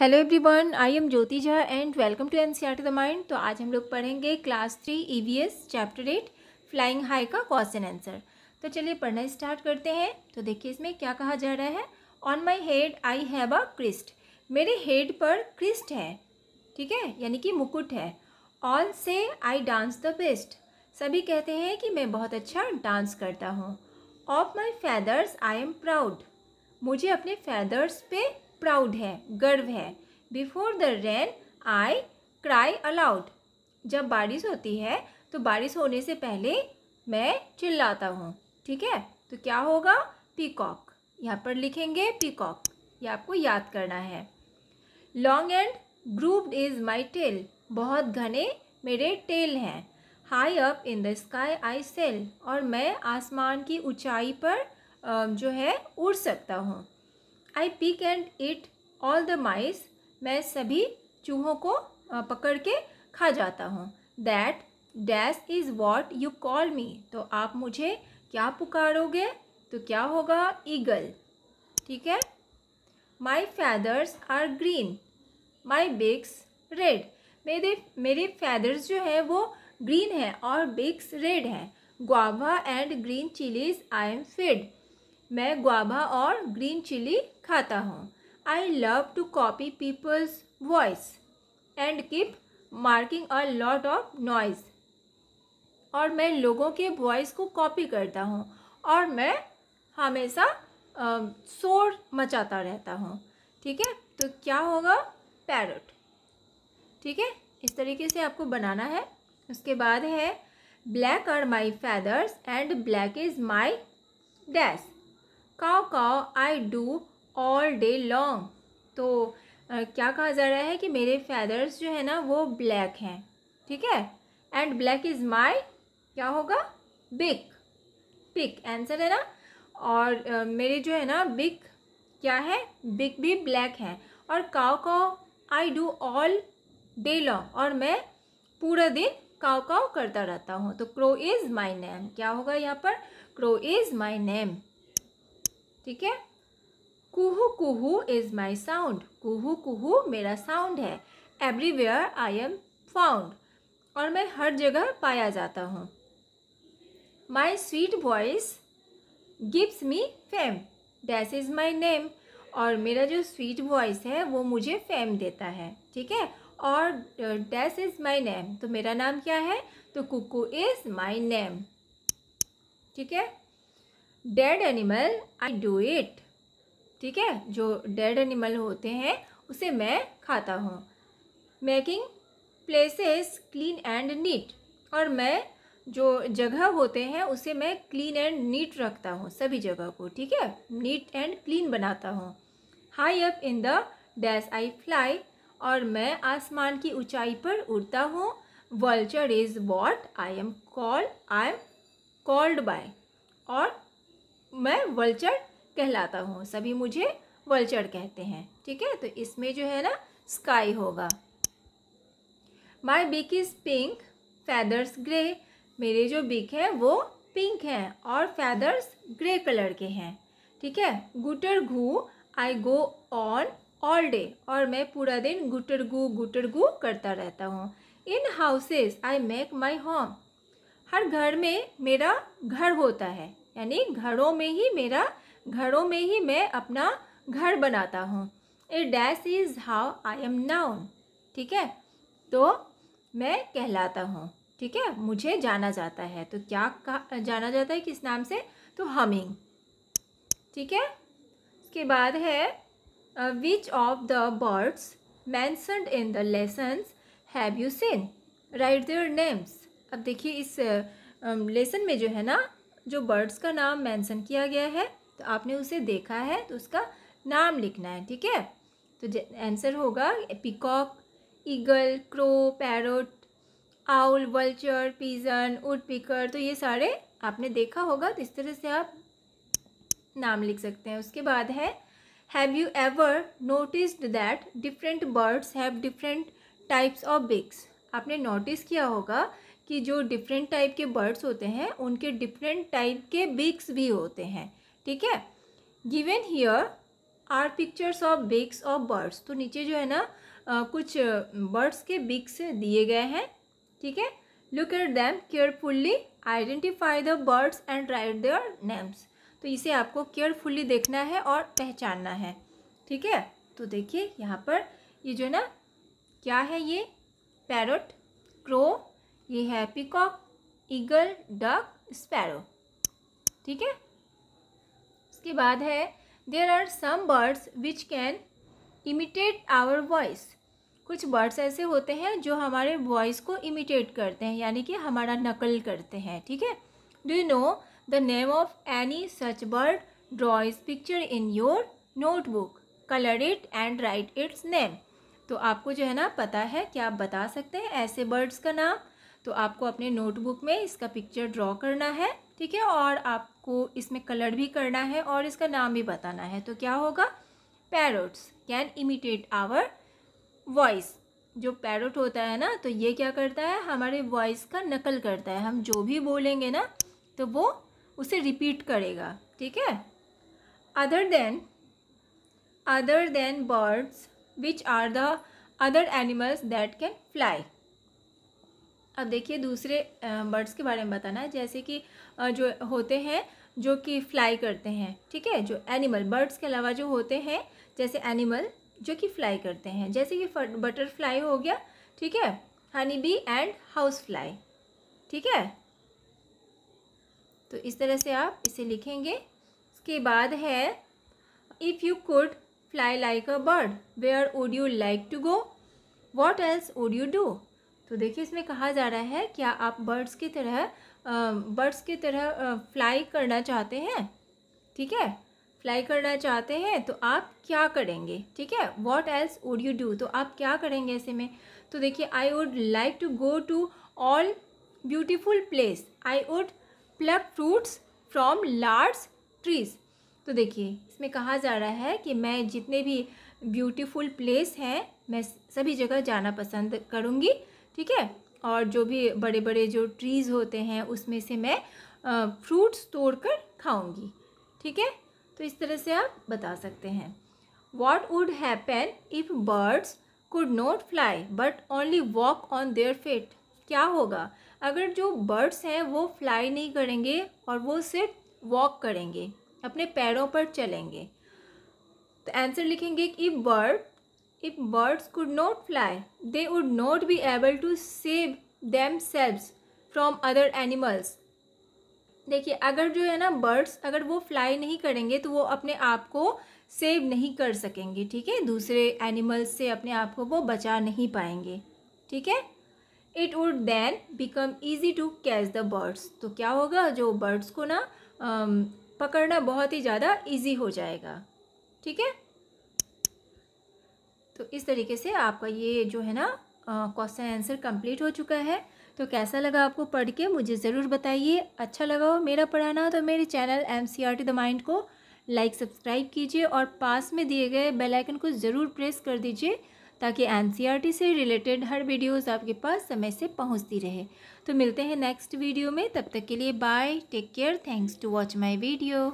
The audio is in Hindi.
hello everyone I am Jyoti Jha and welcome to N C R the mind तो आज हम लोग पढ़ेंगे class three E V S chapter eight flying high का क्वेश्चन आंसर तो चलिए पढ़ना स्टार्ट करते हैं तो देखिए इसमें क्या कहा जा रहा है on my head I have a crest मेरे हेड पर क्रिस्ट है ठीक है यानी कि मुकुट है ऑल से आई डांस द बेस्ट सभी कहते हैं कि मैं बहुत अच्छा डांस करता हूँ of my feathers I am proud मुझे अपने फैदर्स पे प्राउड है गर्व है before the rain I cry aloud जब बारिश होती है तो बारिश होने से पहले मैं चिल्लाता हूँ ठीक है तो क्या होगा पीकॉक यहाँ पर लिखेंगे पीकॉक ये आपको याद करना है long and grooved is my tail बहुत घने मेरे टेल हैं high up in the sky I sail और मैं आसमान की ऊंचाई पर जो है उड़ सकता हूँ I pick and eat all the mice मैं सभी चूहों को पकड़ के खा जाता हूँ that dash is what you call me तो आप मुझे क्या पुकारोगे तो क्या होगा ईगल ठीक है my feathers are green my beaks red मेरे मेरे फैदर्स जो है वो ग्रीन है और बिग्स रेड है guava and green chillies I am fed मैं ग्वाभा और ग्रीन चिली खाता हूँ I love to copy people's voice and keep making a lot of noise और मैं लोगों के वॉइस को कॉपी करता हूँ और मैं हमेशा शोर मचाता रहता हूँ ठीक है तो क्या होगा पैरट ठीक है इस तरीके से आपको बनाना है उसके बाद है black are my feathers and black is my dash caw caw I do all day long तो आ, क्या कहा जा रहा है कि मेरे फैदर्स जो है ना वो ब्लैक हैं ठीक है एंड ब्लैक इज़ माई क्या होगा बिक पिक आंसर है ना और मेरे जो है ना बिक क्या है बिक भी ब्लैक है और caw caw I do all day long और मैं पूरा दिन काव काव करता रहता हूँ तो क्रो इज़ माई नेम क्या होगा यहाँ पर क्रो इज़ माई नेम ठीक है कुहू कुहू इज़ माई साउंड कुहू कुहू मेरा साउंड है एवरीवेयर आई एम फाउंड और मैं हर जगह पाया जाता हूँ my sweet voice gives me fame dash is my name और मेरा जो स्वीट वॉइस है वो मुझे फेम देता है ठीक है और डैस इज़ माई नेम तो मेरा नाम क्या है तो कुकू इज़ माई नेम ठीक है dead animal I do eat ठीक है जो डेड एनिमल होते हैं उसे मैं खाता हूँ making places clean and neat और मैं जो जगह होते हैं उसे मैं क्लीन एंड नीट रखता हूँ सभी जगह को ठीक है नीट एंड क्लीन बनाता हूँ high up in the dash I fly और मैं आसमान की ऊंचाई पर उड़ता हूँ vulture is what I am call I am called by और मैं वल्चर कहलाता हूँ सभी मुझे वल्चर कहते हैं ठीक है तो इसमें जो है ना स्काई होगा माई बिक इज़ पिंक फैदर्स ग्रे मेरे जो बिक हैं वो पिंक हैं और फैदर्स ग्रे कलर के हैं ठीक है गुटर घू I go on all day और मैं पूरा दिन गुटर गु गुटर गु करता रहता हूँ in houses I make my home हर घर में मेरा घर होता है यानी घरों में ही मेरा घरों में ही मैं अपना घर बनाता हूँ a dash is how I am known ठीक है तो मैं कहलाता हूँ ठीक है मुझे जाना जाता है तो क्या का जाना जाता है किस नाम से तो हमिंग ठीक है उसके बाद है which of the birds mentioned in the lessons have you seen write their names अब देखिए इस लेसन um, में जो है ना जो बर्ड्स का नाम मेंशन किया गया है तो आपने उसे देखा है तो उसका नाम लिखना है ठीक है तो आंसर होगा peacock eagle crow parrot owl vulture pigeon woodpecker तो ये सारे आपने देखा होगा तो इस तरह से आप नाम लिख सकते हैं उसके बाद है have you ever noticed that different birds have different types of beaks आपने नोटिस किया होगा कि जो डिफरेंट टाइप के बर्ड्स होते हैं उनके डिफरेंट टाइप के बिग्स भी होते हैं ठीक है given here are pictures of beaks of birds तो नीचे जो है ना कुछ बर्ड्स के बिग्स दिए गए हैं ठीक है look at them carefully identify the birds and write their names तो इसे आपको केयरफुल्ली देखना है और पहचानना है ठीक है तो देखिए यहाँ पर ये जो है ना क्या है ये पैरट क्रो ये है पिकॉक ईगल डक स्पैरो ठीक है उसके बाद है there are some birds which can imitate our voice कुछ बर्ड्स ऐसे होते हैं जो हमारे वॉइस को इमिटेट करते हैं यानी कि हमारा नकल करते हैं ठीक है do you know the name of any such bird draw its picture in your notebook colour it and write its name तो आपको जो है ना पता है क्या आप बता सकते हैं ऐसे बर्ड्स का नाम तो आपको अपने नोटबुक में इसका पिक्चर ड्रॉ करना है ठीक है और आपको इसमें कलर भी करना है और इसका नाम भी बताना है तो क्या होगा parrots can imitate our voice जो पैरोट होता है ना तो ये क्या करता है हमारे वॉइस का नकल करता है हम जो भी बोलेंगे ना तो वो उसे रिपीट करेगा ठीक है other than other than birds which are the other animals that can fly अब देखिए दूसरे बर्ड्स के बारे में बताना है जैसे कि जो होते हैं जो कि फ्लाई करते हैं ठीक है जो एनिमल बर्ड्स के अलावा जो होते हैं जैसे एनिमल जो कि फ्लाई करते हैं जैसे कि बटरफ्लाई हो गया ठीक है honey bee and house fly ठीक है तो इस तरह से आप इसे लिखेंगे इसके बाद है if you could fly like a bird where would you like to go what else would you do तो देखिए इसमें कहा जा रहा है क्या आप बर्ड्स की तरह बर्ड्स की तरह फ्लाई करना चाहते हैं ठीक है फ्लाई करना चाहते हैं तो आप क्या करेंगे ठीक है what else would you do तो आप क्या करेंगे ऐसे में तो देखिए I would like to go to all beautiful place I would pluck fruits from large trees तो देखिए इसमें कहा जा रहा है कि मैं जितने भी ब्यूटीफुल प्लेस हैं मैं सभी जगह जाना पसंद करूँगी ठीक है और जो भी बड़े बड़े जो ट्रीज़ होते हैं उसमें से मैं फ्रूट्स तोड़ कर खाऊँगी ठीक है तो इस तरह से आप बता सकते हैं what would happen if birds could not fly but only walk on their feet क्या होगा अगर जो बर्ड्स हैं वो फ्लाई नहीं करेंगे और वो सिर्फ वॉक करेंगे अपने पैरों पर चलेंगे तो आंसर लिखेंगे कि bird if birds could not fly they would not be able to save themselves from other animals देखिए अगर जो है ना बर्ड्स अगर वो फ्लाई नहीं करेंगे तो वो अपने आप को सेव नहीं कर सकेंगे ठीक है दूसरे एनिमल्स से अपने आप को वो बचा नहीं पाएंगे ठीक है it would then become easy to catch the birds तो क्या होगा जो बर्ड्स को ना पकड़ना बहुत ही ज़्यादा ईजी हो जाएगा ठीक है तो इस तरीके से आपका ये जो है ना क्वेश्चन आंसर कंप्लीट हो चुका है तो कैसा लगा आपको पढ़ के मुझे ज़रूर बताइए अच्छा लगा हो मेरा पढ़ाना तो मेरे channel M C R T the mind को लाइक सब्सक्राइब कीजिए और पास में दिए गए बेल आइकन को ज़रूर प्रेस कर दीजिए ताकि एन से रिलेटेड हर वीडियोस आपके पास समय से पहुंचती रहे तो मिलते हैं नेक्स्ट वीडियो में तब तक के लिए bye take care thanks to watch my video